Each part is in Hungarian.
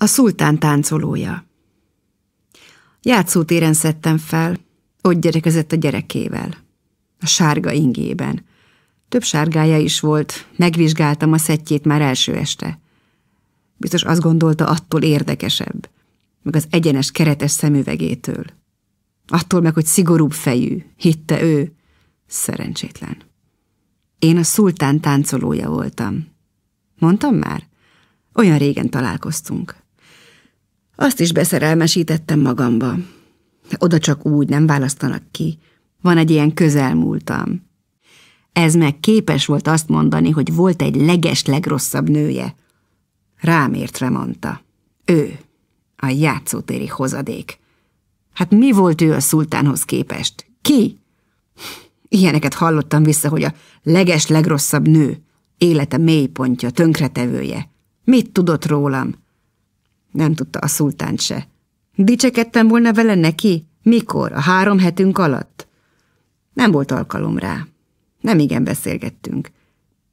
A szultán táncolója. Játszótéren szedtem fel, ott gyerekezett a gyerekével. A sárga ingében. Több sárgája is volt, megvizsgáltam a szettjét már első este. Biztos azt gondolta, attól érdekesebb, meg az egyenes keretes szemüvegétől. Attól meg, hogy szigorúbb fejű, hitte ő. Szerencsétlen. Én a szultán táncolója voltam. Mondtam már? Olyan régen találkoztunk. Azt is beszerelmesítettem magamba. Oda csak úgy nem választanak ki. Van egy ilyen közelmúltam. Ez meg képes volt azt mondani, hogy volt egy leges legrosszabb nője. Rámért mondta. Ő, a játszótéri hozadék. Hát mi volt ő a szultánhoz képest? Ki? Ilyeneket hallottam vissza, hogy a leges legrosszabb nő, élete mélypontja, tönkretevője. Mit tudott rólam? Nem tudta a szultánt se. Dicsekedtem volna vele neki? Mikor? A három hetünk alatt? Nem volt alkalom rá. Nem igen beszélgettünk.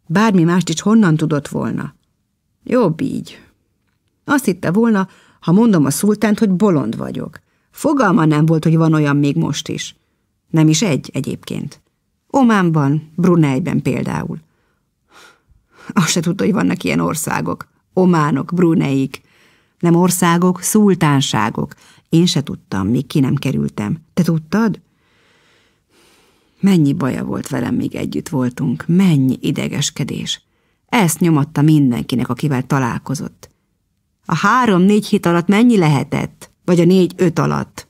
Bármi mást is honnan tudott volna? Jobb így. Azt hitte volna, ha mondom a szultánt, hogy bolond vagyok. Fogalma nem volt, hogy van olyan még most is. Nem is egy egyébként. Ománban, Bruneiben például. Azt se tudta, hogy vannak ilyen országok. Ománok, Bruneik, nem országok, szultánságok. Én se tudtam, míg ki nem kerültem. Te tudtad? Mennyi baja volt velem, míg együtt voltunk, mennyi idegeskedés. Ezt nyomatta mindenkinek, akivel találkozott. A három-négy hét alatt mennyi lehetett? Vagy a négy-öt alatt?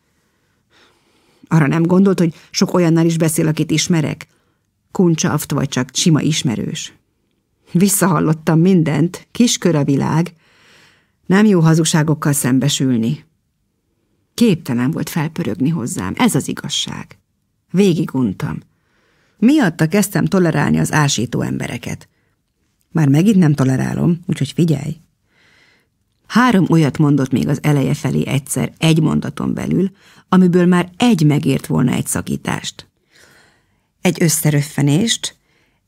Arra nem gondolt, hogy sok olyannal is beszél, akit ismerek? Kuncsaft vagy csak sima ismerős. Visszahallottam mindent, kiskör a világ, nem jó hazugságokkal szembesülni. Képtelen volt felpörögni hozzám, ez az igazság. Végig untam. Miatta kezdtem tolerálni az ásító embereket. Már megint nem tolerálom, úgyhogy figyelj. Három olyat mondott még az eleje felé egyszer, egy mondaton belül, amiből már egy megért volna egy szakítást. Egy összeröffenést,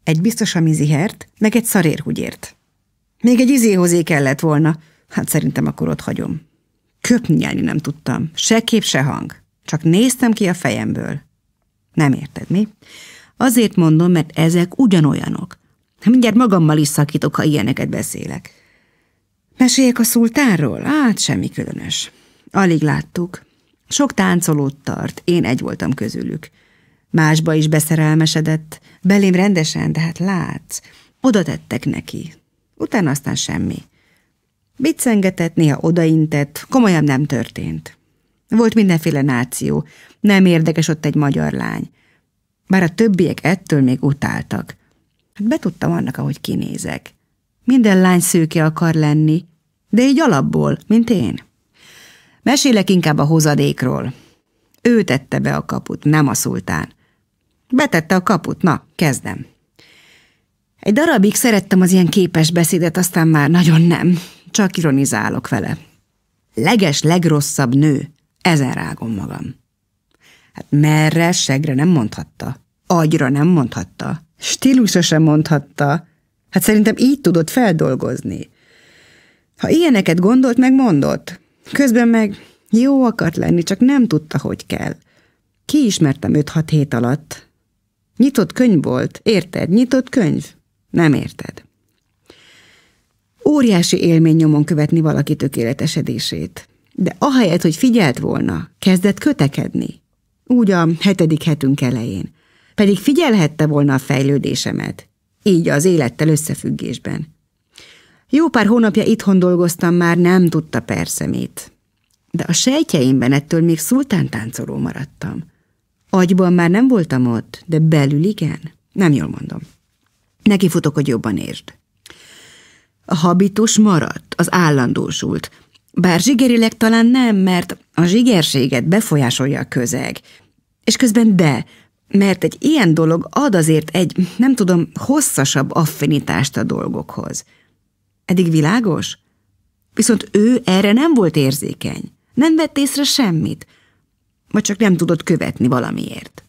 egy biztos a mizihert, meg egy szarérhugyért. Még egy izéhozé kellett volna, Hát szerintem akkor ott hagyom. Köpni nem tudtam. Se kép, se hang. Csak néztem ki a fejemből. Nem érted, mi? Azért mondom, mert ezek ugyanolyanok. Hát mindjárt magammal is szakítok, ha ilyeneket beszélek. Meséljek a szultánról? Hát semmi különös. Alig láttuk. Sok táncolót tart, én egy voltam közülük. Másba is beszerelmesedett, belém rendesen, de hát látsz, oda tettek neki. Utána aztán semmi. Biccengetett, néha odaintett, komolyan nem történt. Volt mindenféle náció, nem érdekes ott egy magyar lány. Bár a többiek ettől még utáltak. Hát betudtam annak, ahogy kinézek. Minden lány szőke akar lenni, de így alapból, mint én. Mesélek inkább a hozadékról. Ő tette be a kaput, nem a szultán. Betette a kaput, na, kezdem. Egy darabig szerettem az ilyen képes beszédet, aztán már nagyon nem csak ironizálok vele. Leges, legrosszabb nő, ezen rágom magam. Hát merre, segre nem mondhatta, agyra nem mondhatta, stílusra sem mondhatta. Hát szerintem így tudott feldolgozni. Ha ilyeneket gondolt, meg mondott. Közben meg jó akart lenni, csak nem tudta, hogy kell. Kiismertem 5-6 hét alatt. Nyitott könyv volt, érted? Nyitott könyv. Nem érted. Óriási élmény nyomon követni valaki tökéletesedését. De ahelyett, hogy figyelt volna, kezdett kötekedni. Úgy a hetedik hetünk elején. Pedig figyelhette volna a fejlődésemet. Így az élettel összefüggésben. Jó pár hónapja itthon dolgoztam már, nem tudta persze mit. De a sejtjeimben ettől még szultántáncoló maradtam. Agyban már nem voltam ott, de belül igen. Nem jól mondom. Neki futok, hogy jobban értsd. A habitus maradt, az állandósult. Bár zsigerileg talán nem, mert a zsigerséget befolyásolja a közeg. És közben de, mert egy ilyen dolog ad azért egy, nem tudom, hosszasabb affinitást a dolgokhoz. Eddig világos? Viszont ő erre nem volt érzékeny. Nem vett észre semmit. Vagy csak nem tudott követni valamiért.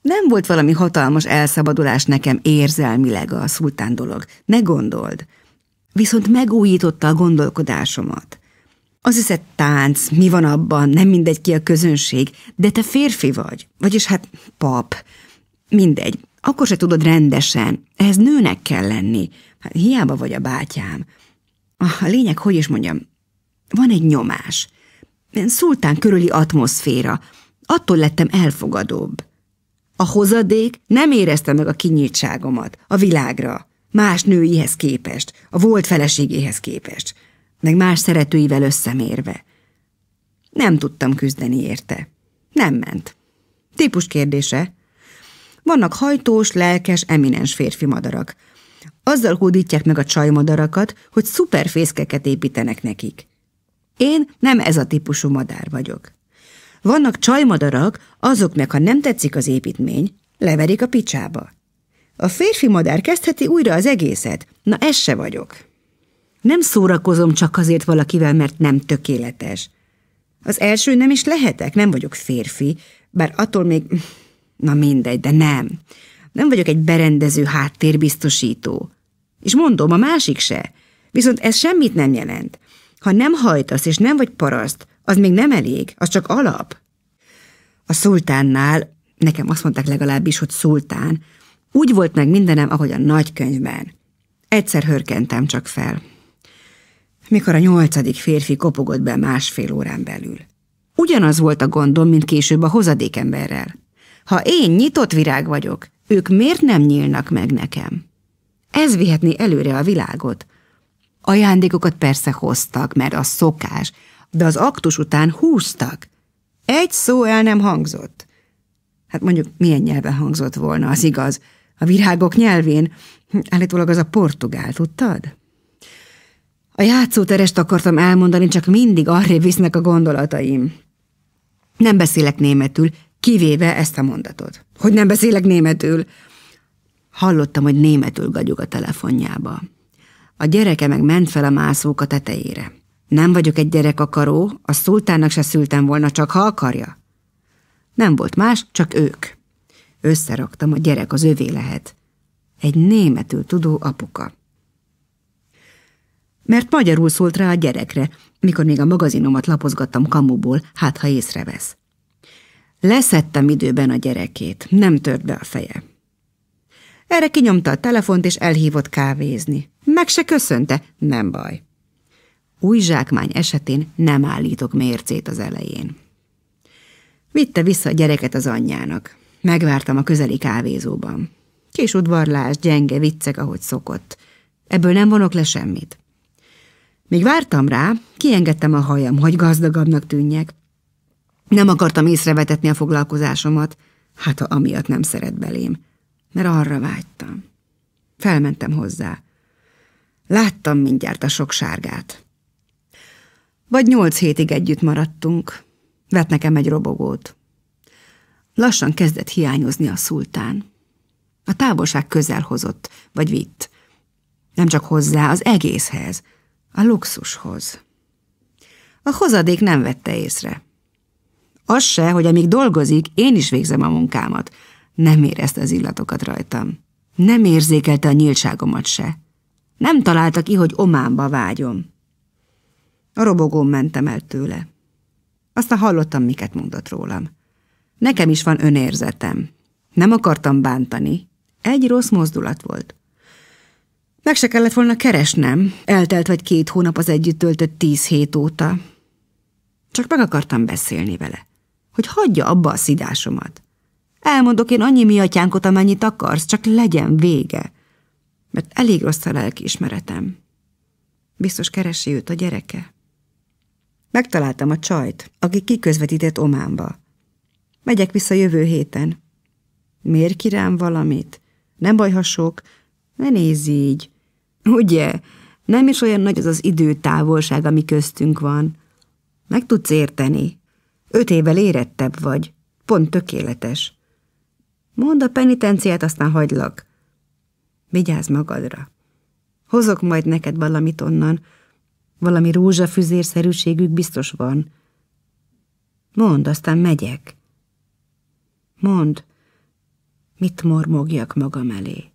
Nem volt valami hatalmas elszabadulás nekem érzelmileg a szultán dolog. Ne gondold viszont megújította a gondolkodásomat. Az hiszed tánc, mi van abban, nem mindegy ki a közönség, de te férfi vagy, vagyis hát pap. Mindegy, akkor se tudod rendesen, ehhez nőnek kell lenni. Hát hiába vagy a bátyám. Ah, a lényeg, hogy is mondjam, van egy nyomás. Szultán körüli atmoszféra. Attól lettem elfogadóbb. A hozadék nem érezte meg a kinyíltságomat a világra más nőihez képest, a volt feleségéhez képest, meg más szeretőivel összemérve. Nem tudtam küzdeni érte. Nem ment. Típus kérdése. Vannak hajtós, lelkes, eminens férfi madarak. Azzal hódítják meg a csajmadarakat, hogy szuperfészkeket építenek nekik. Én nem ez a típusú madár vagyok. Vannak csajmadarak, azoknak, ha nem tetszik az építmény, leverik a picsába. A férfi madár kezdheti újra az egészet. Na ez se vagyok. Nem szórakozom csak azért valakivel, mert nem tökéletes. Az első nem is lehetek, nem vagyok férfi, bár attól még... Na mindegy, de nem. Nem vagyok egy berendező háttérbiztosító. És mondom, a másik se. Viszont ez semmit nem jelent. Ha nem hajtasz és nem vagy paraszt, az még nem elég, az csak alap. A szultánnál, nekem azt mondták legalábbis, hogy szultán, úgy volt meg mindenem, ahogy a nagykönyvben. Egyszer hörkentem csak fel. Mikor a nyolcadik férfi kopogott be másfél órán belül. Ugyanaz volt a gondom, mint később a hozadékemberrel. Ha én nyitott virág vagyok, ők miért nem nyílnak meg nekem? Ez vihetni előre a világot. Ajándékokat persze hoztak, mert az szokás, de az aktus után húztak. Egy szó el nem hangzott. Hát mondjuk milyen nyelven hangzott volna, az igaz, a virágok nyelvén. Hm, állítólag az a portugál, tudtad? A játszóterest akartam elmondani, csak mindig arré visznek a gondolataim. Nem beszélek németül, kivéve ezt a mondatot. Hogy nem beszélek németül? Hallottam, hogy németül gagyog a telefonjába. A gyereke meg ment fel a a tetejére. Nem vagyok egy gyerekakaró, a szultánnak se szültem volna, csak ha akarja. Nem volt más, csak ők. Összeraktam, a gyerek az övé lehet. Egy németül tudó apuka. Mert magyarul szólt rá a gyerekre, mikor még a magazinomat lapozgattam kamuból, hát ha észrevesz. Leszettem időben a gyerekét, nem tört be a feje. Erre kinyomta a telefont, és elhívott kávézni. Meg se köszönte, nem baj. Új zsákmány esetén nem állítok mércét az elején. Vitte vissza a gyereket az anyjának. Megvártam a közeli kávézóban. Kis udvarlás, gyenge viccek, ahogy szokott. Ebből nem vonok le semmit. Míg vártam rá, kiengedtem a hajam, hogy gazdagabbnak tűnjek. Nem akartam észrevetetni a foglalkozásomat, hát ha amiatt nem szeret belém, mert arra vágytam. Felmentem hozzá. Láttam mindjárt a sok sárgát. Vagy nyolc hétig együtt maradtunk. Vett nekem egy robogót. Lassan kezdett hiányozni a szultán. A távolság közel hozott, vagy vitt. Nem csak hozzá, az egészhez, a luxushoz. A hozadék nem vette észre. Az se, hogy amíg dolgozik, én is végzem a munkámat. Nem érezte az illatokat rajtam. Nem érzékelte a nyíltságomat se. Nem találta ki, hogy omámba vágyom. A robogón mentem el tőle. Aztán hallottam, miket mondott rólam. Nekem is van önérzetem. Nem akartam bántani. Egy rossz mozdulat volt. Meg se kellett volna keresnem. Eltelt vagy két hónap az együtt töltött tíz hét óta. Csak meg akartam beszélni vele, hogy hagyja abba a szidásomat. Elmondok én annyi mi atyánkot, amennyit akarsz, csak legyen vége. Mert elég rossz a lelkiismeretem. Biztos keresi őt a gyereke. Megtaláltam a csajt, aki kiközvetített Ománba. Megyek vissza jövő héten. Miért kirám valamit? Nem baj, ha sok. Ne nézz így. Ugye? Nem is olyan nagy az az időtávolság, ami köztünk van. Meg tudsz érteni. Öt évvel érettebb vagy. Pont tökéletes. Mondd a penitenciát, aztán hagylak. Vigyázz magadra. Hozok majd neked valamit onnan. Valami rózsafüzérszerűségük biztos van. Mondd, aztán megyek. Mond, mit mormogjak magam elé?